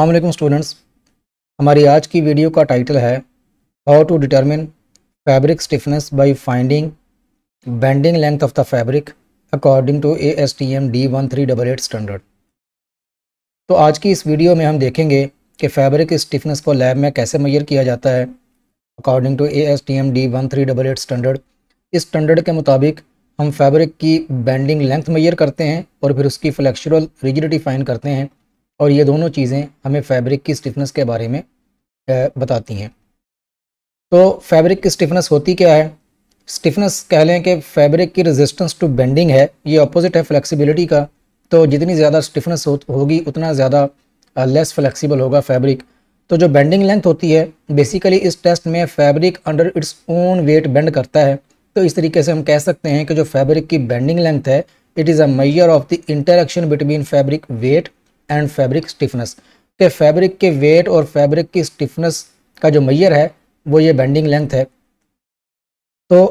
अलमेकम students हमारी आज की वीडियो का टाइटल है how to determine fabric stiffness by finding bending length of the fabric according to A S T M D one three double eight standard तो आज की इस वीडियो में हम देखेंगे कि फैब्रिक स्टिफनेस को लैब में कैसे मैयर किया जाता है according to A S T M D one three double eight standard इस स्टैंडर्ड के मुताबिक हम फैब्रिक की बेंडिंग लेंथ मैयर करते हैं और फिर उसकी फ्लैक्चुरल रिजिडिटी फाइन करते हैं और ये दोनों चीज़ें हमें फैब्रिक की स्टिफनेस के बारे में बताती हैं तो फैब्रिक की स्टिफनेस होती क्या है स्टिफनेस कह लें कि फैब्रिक की रेजिस्टेंस टू बेंडिंग है ये अपोजिट है फ्लेक्सिबिलिटी का तो जितनी ज़्यादा स्टिफनेस हो, होगी उतना ज़्यादा लेस फ्लेक्सिबल होगा फैब्रिक तो जो बेंडिंग लेंथ होती है बेसिकली इस टेस्ट में fabric under its own weight bend करता है तो इस तरीके से हम कह सकते हैं कि जो फैब्रिक की बेंडिंग लेंथ है it is a measure of the interaction between fabric weight and fabric stiffness के फैब्रिक के वेट और फैब्रिक की स्टिफनेस का जो मैयर है वो ये बेंडिंग लेंथ है तो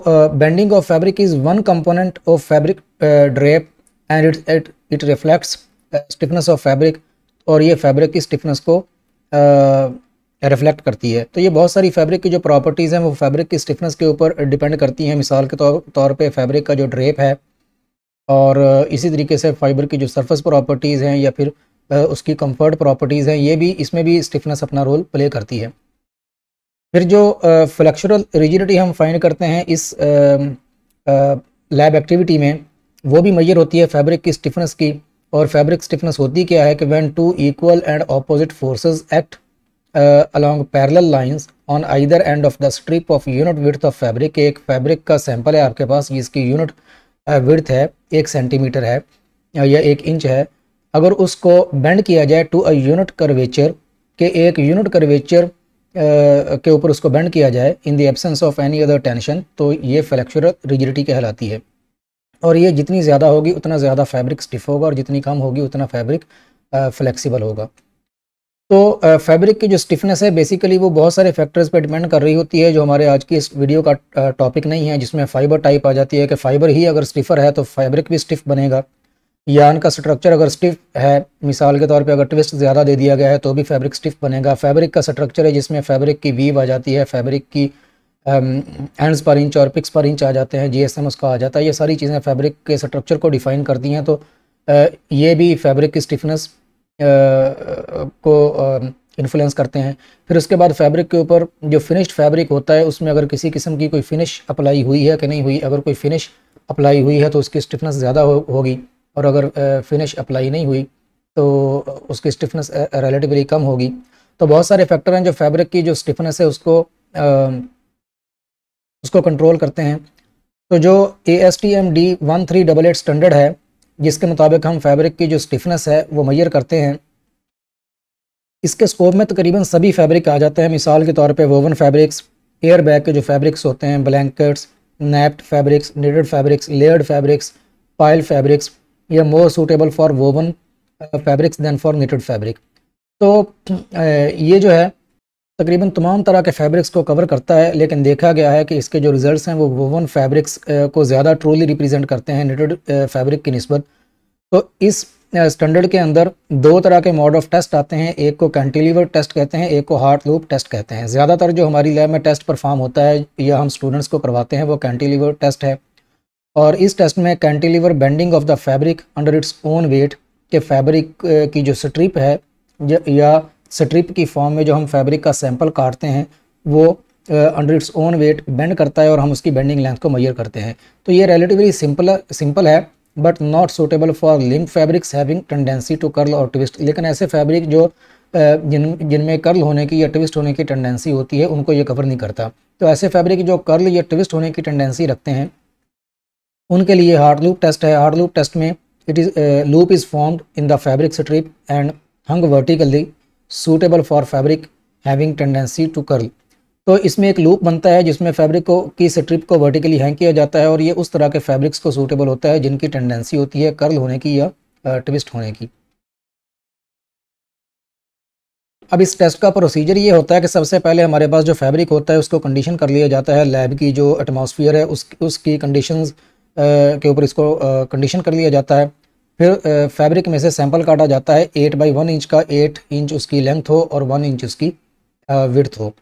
bending of fabric is one component of fabric drape and it it it reflects stiffness of fabric और ये फैब्रिक की स्टिफनेस को रिफ्लेक्ट uh, करती है तो ये बहुत सारी फैब्रिक की जो प्रॉपर्टीज़ हैं वो फैब्रिक की स्टिफनेस के ऊपर डिपेंड करती हैं मिसाल के तौर तौर पे फैब्रिक का जो ड्रेप है और इसी तरीके से फाइबर की जो सरफेस प्रॉपर्टीज़ हैं या फिर उसकी कंफर्ट प्रॉपर्टीज़ हैं ये भी इसमें भी स्टिफनेस अपना रोल प्ले करती है फिर जो फ्लैक्चुरल रिजिडिटी हम फाइंड करते हैं इस लैब एक्टिविटी में वो भी मैयर होती है फैब्रिक की स्टिफनेस की और फैब्रिक स्टिफनेस होती क्या है कि when two equal and opposite forces act along parallel lines on either end of the strip of unit width of fabric एक फैब्रिक का सैंपल है आपके पास जिसकी यूनिट विर्थ है एक सेंटीमीटर है या एक इंच है अगर उसको बेंड किया जाए टू अ यूनिट करवेचर के एक यूनिट करवेचर के ऊपर उसको बेंड किया जाए in the absence of any other tension तो ये फ्लैक्चुरल रिजिडिटी कहलाती है और ये जितनी ज़्यादा होगी उतना ज़्यादा फैब्रिक स्टिफ होगा और जितनी कम होगी उतना फैब्रिक फ्लेक्सिबल होगा तो फैब्रिक की जो स्टिफनेस है बेसिकली वो बहुत सारे फैक्टर्स पे डिपेंड कर रही होती है जो हमारे आज की इस वीडियो का टॉपिक नहीं है जिसमें फाइबर टाइप आ जाती है कि फाइबर ही अगर स्टिफर है तो फैब्रिक भी स्टिफ बनेगा यान का स्ट्रक्चर अगर स्टिफ है मिसाल के तौर पे अगर ट्विस्ट ज़्यादा दे दिया गया है तो भी फैब्रिक स्टिफ बनेगा फैब्रिक का स्ट्रक्चर है जिसमें फैब्रिक की वीव आ जाती है फैब्रिक की एंड्स um, पर इंच और पिक्स पर इंच आ जाते हैं जीएसएम उसका आ जाता है ये सारी चीज़ें फैब्रिक के स्ट्रक्चर को डिफ़ाइन करती हैं तो ये भी फैब्रिक की स्टिफनेस को इन्फ्लुएंस करते हैं फिर उसके बाद फैब्रिक के ऊपर जो फिनिश्ड फैब्रिक होता है उसमें अगर किसी किस्म की कोई फिनिश अप्लाई हुई है कि नहीं हुई अगर कोई फिनिश अप्लाई हुई है तो उसकी स्टिफनेस ज़्यादा होगी और अगर फिनिश अप्लाई नहीं हुई तो उसकी स्टिफनेस रिलेटिवली कम होगी तो बहुत सारे फैक्टर हैं जो फैब्रिक की जो स्टिफनेस है उसको आ, उसको कंट्रोल करते हैं तो जो A S T M D one three double eight standard है जिसके मुताबिक हम फैब्रिक की जो स्टिफनेस है वो मैयर करते हैं इसके स्कोप में तकरीबन सभी फैब्रिक आ जाते हैं मिसाल के तौर पे वोवन फैब्रिक्स एयर बैग के जो फैब्रिक्स होते हैं blankets napped fabrics needled fabrics layered fabrics pile fabrics ये more suitable for woven fabrics than for knitted fabric तो uh, ये जो है तकरीबन तमाम तरह के फैब्रिक्स को कवर करता है लेकिन देखा गया है कि इसके जो रिज़ल्ट हैं वो वोवन फैब्रिक्स uh, को ज़्यादा ट्रूली रिप्रेजेंट करते हैं नेटेड फैब्रिक uh, की नस्बत तो इस स्टैंडर्ड के अंदर दो तरह के मॉड ऑफ टेस्ट आते हैं एक को कैंटिलीवर टेस्ट कहते हैं एक को हार्ट लूप टेस्ट कहते हैं ज़्यादातर जो हमारी लैब में टेस्ट परफॉर्म होता है या हम स्टूडेंट्स को करवाते हैं वो कैंटिलीवर टेस्ट है और इस टेस्ट में cantilever bending of the fabric under its own weight के फैब्रिक की जो स्ट्रिप है या स्ट्रिप की फॉर्म में जो हम फैब्रिक का सैंपल काटते हैं वो under its own weight bend करता है और हम उसकी बेंडिंग लेंथ को मैयर करते हैं तो ये रिलेटिवली सिंपल सिंपल है but not suitable for limp fabrics having tendency to curl और ट्विस्ट लेकिन ऐसे फैब्रिक जो जिन जिनमें कर्ल होने की या ट्विस्ट होने की टेंडेंसी होती है उनको ये कवर नहीं करता तो ऐसे फैब्रिक जो कर्ल या ट्विस्ट होने की टेंडेंसी रखते हैं उनके लिए हार्ड लूप टेस्ट है हार्ड लूप टेस्ट में it is loop is formed in the fabric strip and hung vertically suitable for fabric having tendency to curl तो इसमें एक लूप बनता है जिसमें फैब्रिक को की स्ट्रिप को वर्टिकली हैंग किया जाता है और ये उस तरह के फैब्रिक्स को सूटेबल होता है जिनकी टेंडेंसी होती है कर्ल होने की या ट्विस्ट uh, होने की अब इस टेस्ट का प्रोसीजर ये होता है कि सबसे पहले हमारे पास जो फैब्रिक होता है उसको कंडीशन कर लिया जाता है लैब की जो एटमॉस्फेयर है उस उसकी कंडीशंस के ऊपर इसको कंडीशन कर लिया जाता है फिर फैब्रिक में से सैंपल काटा जाता है एट बाई वन इंच का एट इंच उसकी लेंथ हो और वन इंच उसकी विर्थ हो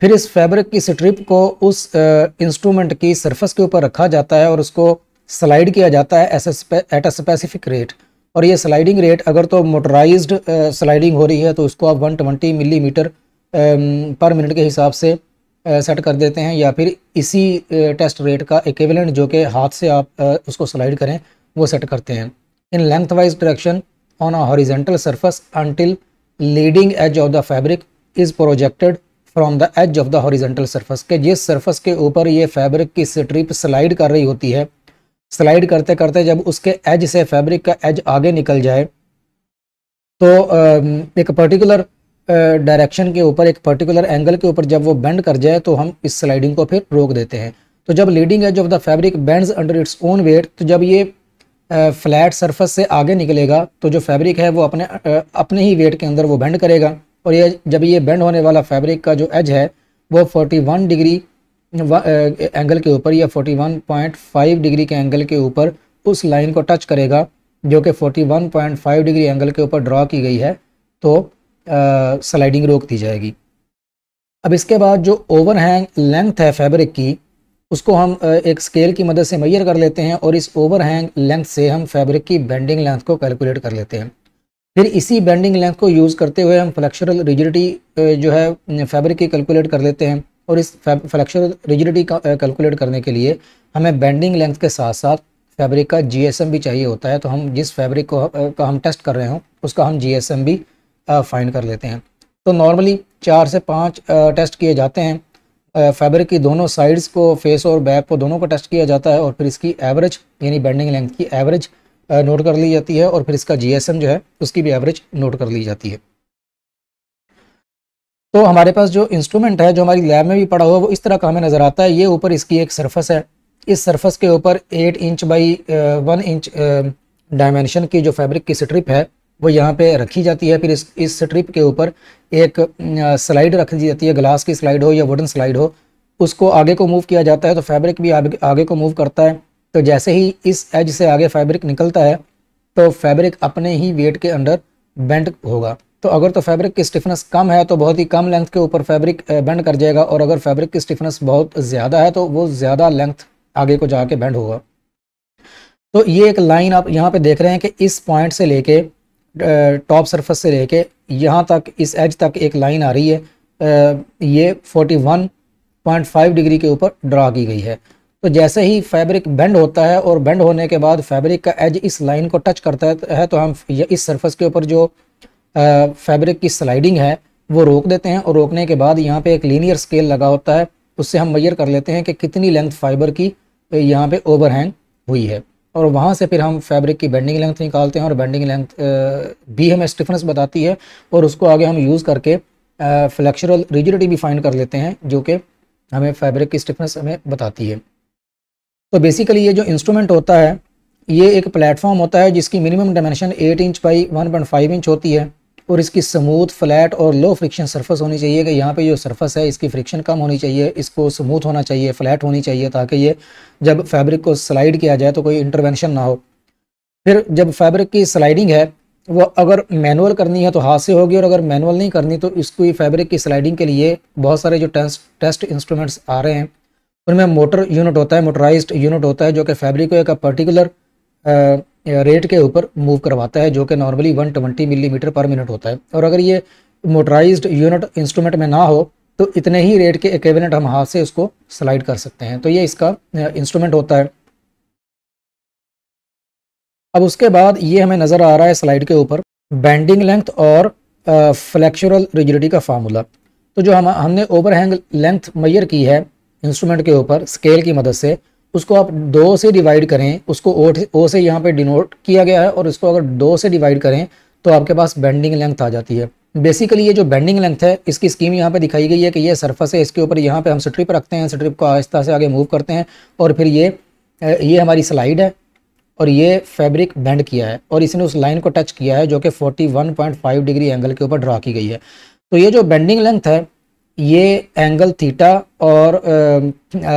फिर इस फैब्रिक की स्ट्रिप को उस इंस्ट्रूमेंट की सरफेस के ऊपर रखा जाता है और उसको स्लाइड किया जाता है एट अ स्पेसिफिक रेट और ये स्लाइडिंग रेट अगर तो मोटराइज्ड स्लाइडिंग हो रही है तो उसको आप 120 मिलीमीटर पर मिनट के हिसाब से सेट कर देते हैं या फिर इसी टेस्ट रेट का इक्विवेलेंट जो कि हाथ से आप उसको स्लाइड करें वो सेट करते हैं in lengthwise direction on a horizontal surface until leading edge of the fabric is projected from the edge of the horizontal surface के जिस सरफेस के ऊपर ये फैब्रिक की स्ट्रिप स्लाइड कर रही होती है स्लाइड करते करते जब उसके एज से फैब्रिक का एज आगे निकल जाए तो एक पर्टिकुलर डायरेक्शन के ऊपर एक पर्टिकुलर एंगल के ऊपर जब वो बेंड कर जाए तो हम इस स्लाइडिंग को फिर रोक देते हैं तो जब leading edge of the fabric bends under its own weight तो जब ये फ्लैट सरफेस से आगे निकलेगा तो जो फैब्रिक है वो अपने अपने ही वेट के अंदर वो बेंड करेगा और ये जब ये बेंड होने वाला फैब्रिक का जो एज है वो 41 डिग्री एंगल के ऊपर या 41.5 डिग्री के एंगल के ऊपर उस लाइन को टच करेगा जो कि 41.5 डिग्री एंगल के ऊपर ड्रॉ की गई है तो स्लाइडिंग रोक दी जाएगी अब इसके बाद जो ओवरहैंग लेंथ है फैब्रिक की उसको हम एक स्केल की मदद से मैयर कर लेते हैं और इस ओवरहैंग लेंथ से हम फैब्रिक की बेंडिंग लेंथ को कैलकुलेट कर लेते हैं फिर इसी बेंडिंग लेंथ को यूज़ करते हुए हम फ्लैक्चरल रिजिडिटी जो है फैब्रिक की कैलकुलेट कर लेते हैं और इस फ्लैक्चरल रिजिडिटी कैलकुलेट करने के लिए हमें बेंडिंग लेंथ के साथ साथ फैब्रिक का जी भी चाहिए होता है तो हम जिस फैब्रिक को का हम टेस्ट कर रहे हों उसका हम जी भी फाइंड कर लेते हैं तो नॉर्मली चार से पाँच टेस्ट किए जाते हैं फैब्रिक की दोनों साइड्स को फेस और बैक को दोनों को टेस्ट किया जाता है और फिर इसकी एवरेज यानी बैंडिंग लेंथ की एवरेज नोट कर ली जाती है और फिर इसका जीएसएम जो है उसकी भी एवरेज नोट कर ली जाती है तो हमारे पास जो इंस्ट्रूमेंट है जो हमारी लैब में भी पड़ा हुआ वो इस तरह का हमें नज़र आता है ये ऊपर इसकी एक सरफेस है इस सरफेस के ऊपर eight inch by one inch dimension की जो फैब्रिक की स्ट्रिप है वो यहाँ पे रखी जाती है फिर इस इस ट्रिप के ऊपर एक स्लाइड रख दी जाती है ग्लास की स्लाइड हो या वुडन स्लाइड हो उसको आगे को मूव किया जाता है तो फैब्रिक भी आगे, आगे को मूव करता है तो जैसे ही इस एज से आगे फैब्रिक निकलता है तो फैब्रिक अपने ही वेट के अंडर बेंड होगा तो अगर तो फैब्रिक की स्टिफनेस कम है तो बहुत ही कम लेंथ के ऊपर फैब्रिक बेंड कर जाएगा और अगर फैब्रिक की स्टिफनेस बहुत ज़्यादा है तो वो ज़्यादा लेंथ आगे को जाके बेंड होगा तो ये एक लाइन आप यहाँ पे देख रहे हैं कि इस पॉइंट से लेके टॉप सरफेस से लेके यहाँ तक इस एज तक एक लाइन आ रही है आ, ये 41.5 डिग्री के ऊपर ड्रा की गई है तो जैसे ही फैब्रिक बेंड होता है और बेंड होने के बाद फैब्रिक का एज इस लाइन को टच करता है तो हम इस सरफेस के ऊपर जो फैब्रिक की स्लाइडिंग है वो रोक देते हैं और रोकने के बाद यहाँ पे एक लीनियर स्केल लगा होता है उससे हम मैयर कर लेते हैं कि कितनी लेंथ फाइबर की यहाँ पे ओवरहैंग हुई है और वहाँ से फिर हम फैब्रिक की बेंडिंग लेंथ निकालते हैं और बेंडिंग लेंथ भी हमें स्टिफनेस बताती है और उसको आगे हम यूज़ करके फ्लैक्चुरल रिजिडिटी भी फाइंड कर लेते हैं जो कि हमें फैब्रिक की स्टिफनेस हमें बताती है तो बेसिकली ये जो इंस्ट्रूमेंट होता है ये एक प्लेटफॉर्म होता है जिसकी minimum dimension 8 inch by 1.5 inch होती है और इसकी स्मूथ फ्लैट और लो फ्रिक्शन सरफेस होनी चाहिए कि यहाँ पे जो सरफेस है इसकी फ्रिक्शन कम होनी चाहिए इसको स्मूथ होना चाहिए फ्लैट होनी चाहिए ताकि ये जब फैब्रिक को स्लाइड किया जाए तो कोई इंटरवेंशन ना हो फिर जब फैब्रिक की स्लाइडिंग है वो अगर मैनुअल करनी है तो हाथ से होगी और अगर मैनुअल नहीं करनी तो इसको फैब्रिक की स्लाइडिंग के लिए बहुत सारे जो टेस्ट टेस्ट इंस्ट्रूमेंट्स आ रहे हैं उनमें मोटर यूनिट होता है मोटराइज यूनिट होता है जो कि फैब्रिक को एक पर्टिकुलर रेट के ऊपर मूव करवाता है जो कि नॉर्मली 120 मिलीमीटर पर मिनट होता है और अगर ये मोटराइज्ड यूनिट इंस्ट्रूमेंट में ना हो तो इतने ही रेट के इक्वेलेंट हम हाथ से उसको स्लाइड कर सकते हैं तो ये इसका इंस्ट्रूमेंट होता है अब उसके बाद ये हमें नज़र आ रहा है स्लाइड के ऊपर बैंडिंग लेंथ और फ्लैक्चुरल रिजिडिटी का फार्मूला तो जो हम हमने ओवरहैंग लेंथ मैयर की है इंस्ट्रूमेंट के ऊपर स्केल की मदद से उसको आप दो से डिवाइड करें उसको ओ ओ से यहाँ पे डिनोट किया गया है और इसको अगर दो से डिवाइड करें तो आपके पास बेंडिंग लेंथ आ जाती है बेसिकली ये जो बेंडिंग लेंथ है इसकी स्कीम यहाँ पे दिखाई गई है कि ये सरफेस है इसके ऊपर यहाँ पे हम स्ट्रिप रखते हैं स्ट्रिप को आहिस्ता से आगे मूव करते हैं और फिर ये ये हमारी स्लाइड है और ये फैब्रिक बेंड किया है और इसने उस लाइन को टच किया है जो कि 41.5 डिग्री एंगल के ऊपर ड्रा की गई है तो ये जो बेंडिंग लेंथ है ये एंगल थीटा और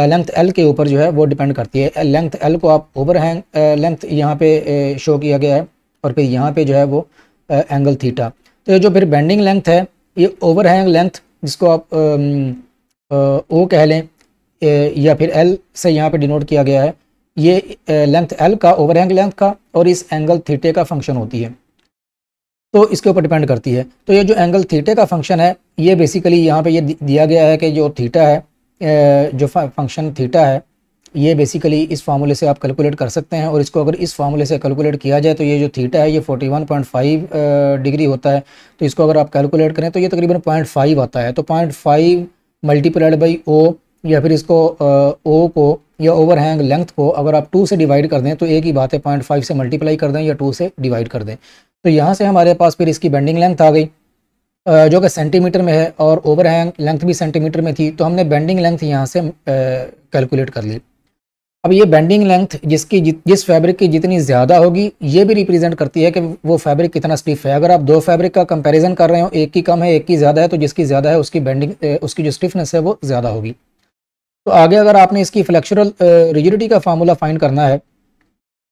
लेंथ एल के ऊपर जो है वो डिपेंड करती है लेंथ एल को आप ओवर हैंग लेंथ यहाँ पे शो किया गया है और फिर यहाँ पे जो है वो एंगल थीटा तो ये जो फिर बेंडिंग लेंथ है ये ओवर हैंग लेंथ जिसको आप ओ कह लें या फिर एल से यहाँ पे डिनोट किया गया है ये लेंथ एल का ओवर हैंग लेंथ का और इस एंगल थीटे का फंक्शन होती है तो इसके ऊपर डिपेंड करती है तो ये जो एंगल थीटे का फंक्शन है ये बेसिकली यहाँ पे ये दिया गया है कि जो थीटा है जो फंक्शन थीटा है ये बेसिकली इस फार्मूले से आप कैलकुलेट कर सकते हैं और इसको अगर इस फार्मूले से कैलकुलेट किया जाए तो ये जो थीटा है ये 41.5 डिग्री होता है तो इसको अगर आप कैलकुलेट करें तो ये तकरीबन 0.5 आता है तो 0.5 मल्टीप्लाइड बाई ओ या फिर इसको ओ को या ओवरहैंग लेंथ को अगर आप टू से डिवाइड कर दें तो एक ही बात है पॉइंट फाइव से मल्टीप्लाई कर दें या टू से डिवाइड कर दें तो यहाँ से हमारे पास फिर इसकी बेंडिंग लेंथ आ गई जो कि सेंटीमीटर में है और ओवरहैंग लेंथ भी सेंटीमीटर में थी तो हमने बेंडिंग लेंथ यहाँ से कैलकुलेट कर ली अब ये बेंडिंग लेंथ जिसकी जि, जिस फैब्रिक की जितनी ज़्यादा होगी ये भी रिप्रेजेंट करती है कि वो फैब्रिक कितना स्टिफ है अगर आप दो फैब्रिक का कंपैरिजन कर रहे हो एक की कम है एक की ज़्यादा है तो जिसकी ज़्यादा है उसकी बेंडिंग उसकी जो स्टिफनेस है वो ज़्यादा होगी तो आगे अगर आपने इसकी फ़्लैक्चुरल रिजिडिटी का फार्मूला फाइंड करना है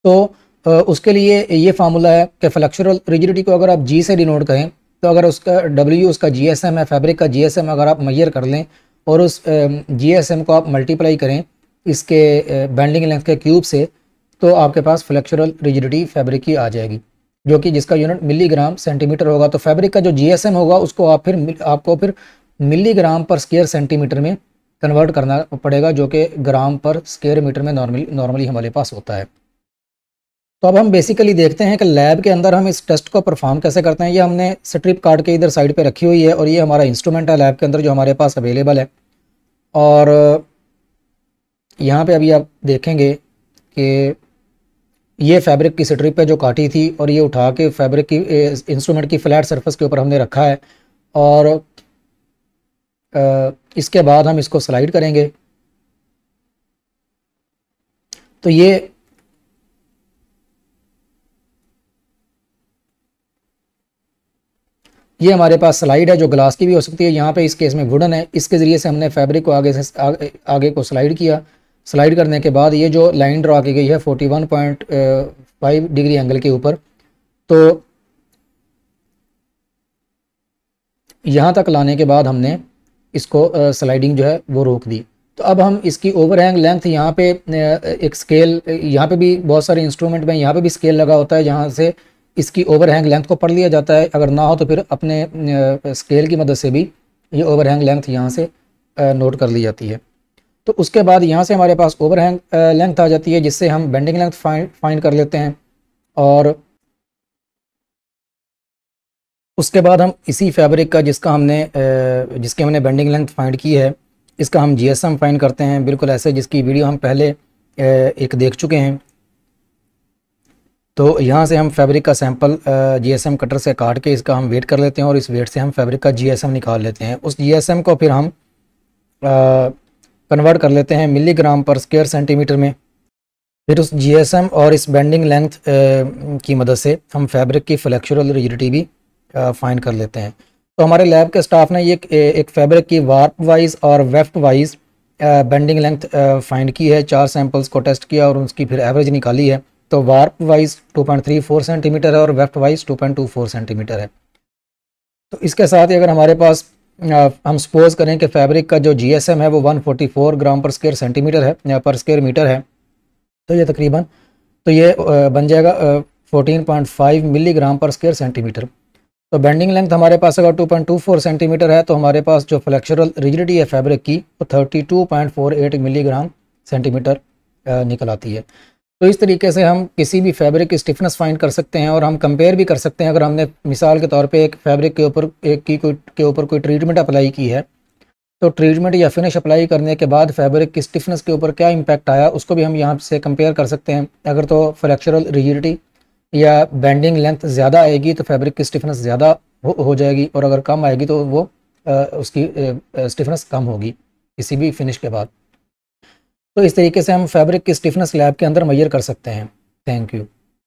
तो उसके लिए ये फार्मूला है कि फ्लैक्चुरल रिजिडिटी को अगर आप जी से डिनोट करें तो अगर उसका डब्ल्यू उसका जी एस एम है फैब्रिक का जी एस एम अगर आप मैयर कर लें और उस जी एस एम को आप मल्टीप्लाई करें इसके बैंडिंग लेंथ के क्यूब से तो आपके पास फ्लैक्चुरल रिजिडिटी फैब्रिक की आ जाएगी जो कि जिसका यूनिट मिलीग्राम सेंटीमीटर होगा तो फैब्रिक का जो जी एस एम होगा उसको आप फिर आपको फिर मिलीग्राम पर स्क्वायर सेंटीमीटर में कन्वर्ट करना पड़ेगा जो कि ग्राम पर स्केयर मीटर में नॉर्मली नॉर्मली हमारे पास होता है तो अब हम बेसिकली देखते हैं कि लैब के अंदर हम इस टेस्ट को परफॉर्म कैसे करते हैं ये हमने स्ट्रिप कार्ड के इधर साइड पे रखी हुई है और ये हमारा इंस्ट्रूमेंट है लैब के अंदर जो हमारे पास अवेलेबल है और यहाँ पे अभी आप देखेंगे कि ये फैब्रिक की स्ट्रिप है जो काटी थी और ये उठा के फैब्रिक की इंस्ट्रूमेंट की फ्लैट सर्फस के ऊपर हमने रखा है और इसके बाद हम इसको स्लाइड करेंगे तो ये ये हमारे पास स्लाइड है जो ग्लास की भी हो सकती है यहाँ पे इस केस में वुडन है इसके ज़रिए से हमने फैब्रिक को आगे से आ, आगे को स्लाइड किया स्लाइड करने के बाद ये जो लाइन ड्रा की गई है 41.5 डिग्री एंगल के ऊपर तो यहाँ तक लाने के बाद हमने इसको स्लाइडिंग जो है वो रोक दी तो अब हम इसकी ओवरहैंग लेंथ यहाँ पे एक स्केल यहाँ पे भी बहुत सारे इंस्ट्रूमेंट में यहाँ पे भी स्केल लगा होता है जहाँ से इसकी ओवरहैंग लेंथ को पढ़ लिया जाता है अगर ना हो तो फिर अपने स्केल की मदद से भी ये ओवरहैंग लेंथ यहाँ से नोट कर ली जाती है तो उसके बाद यहाँ से हमारे पास ओवरहैंग लेंथ आ जाती है जिससे हम बेंडिंग लेंथ फाइंड फाइंड कर लेते हैं और उसके बाद हम इसी फैब्रिक का जिसका हमने जिसकी हमने बेंडिंग लेंथ फाइंड की है इसका हम जीएसएम फाइंड करते हैं बिल्कुल ऐसे जिसकी वीडियो हम पहले एक देख चुके हैं तो यहाँ से हम फैब्रिक का सैंपल जीएसएम कटर से काट के इसका हम वेट कर लेते हैं और इस वेट से हम फैब्रिक का जीएसएम निकाल लेते हैं उस जीएसएम को फिर हम कन्वर्ट कर लेते हैं मिलीग्राम पर स्क्वेयर सेंटीमीटर में फिर उस जीएसएम और इस बेंडिंग लेंथ की मदद से हम फैब्रिक की फ्लैक्चुरल रिजिडिटी भी फाइंड कर लेते हैं तो हमारे लैब के स्टाफ ने ये एक, एक फैब्रिक की वार्प वाइज और weft wise bending length find की है चार सैंपल्स को टेस्ट किया और उसकी फिर एवरेज निकाली है तो वार्प वाइज 2.34 सेंटीमीटर है और वेफ्ट वाइज 2.24 सेंटीमीटर है तो इसके साथ ही अगर हमारे पास हम सपोज करें कि फैब्रिक का जो जी है वो वन ग्राम पर स्क्वेयर सेंटीमीटर है या पर स्क्वेयर मीटर है तो ये तकरीबन तो ये बन जाएगा आ, 14.5 मिलीग्राम पर स्क्वेयर सेंटीमीटर तो बेंडिंग लेंथ हमारे पास अगर 2.24 सेंटीमीटर है तो हमारे पास जो फ्लेक्चरल रिजिडिटी है फैब्रिक की वो तो 32.48 मिलीग्राम सेंटीमीटर निकल आती है तो इस तरीके से हम किसी भी फैब्रिक की स्टिफनेस फाइंड कर सकते हैं और हम कंपेयर भी कर सकते हैं अगर हमने मिसाल के तौर पे एक फैब्रिक के ऊपर एक की कोई के ऊपर कोई ट्रीटमेंट अप्लाई की है तो ट्रीटमेंट या फिनिश अप्लाई करने के बाद फैब्रिक की स्टिफनेस के ऊपर क्या इम्पैक्ट आया उसको भी हम यहाँ से कंपेयर कर सकते हैं अगर तो फ्लेक्चरल रिजिडिटी या बैंडिंग लेंथ ज़्यादा आएगी तो फैब्रिक की स्टिफनेस ज़्यादा हो, हो जाएगी और अगर कम आएगी तो वो आ, उसकी स्टिफनेस कम होगी किसी भी फिनिश के बाद तो इस तरीके से हम फैब्रिक की स्टिफनेस लैब के अंदर मैयर कर सकते हैं थैंक यू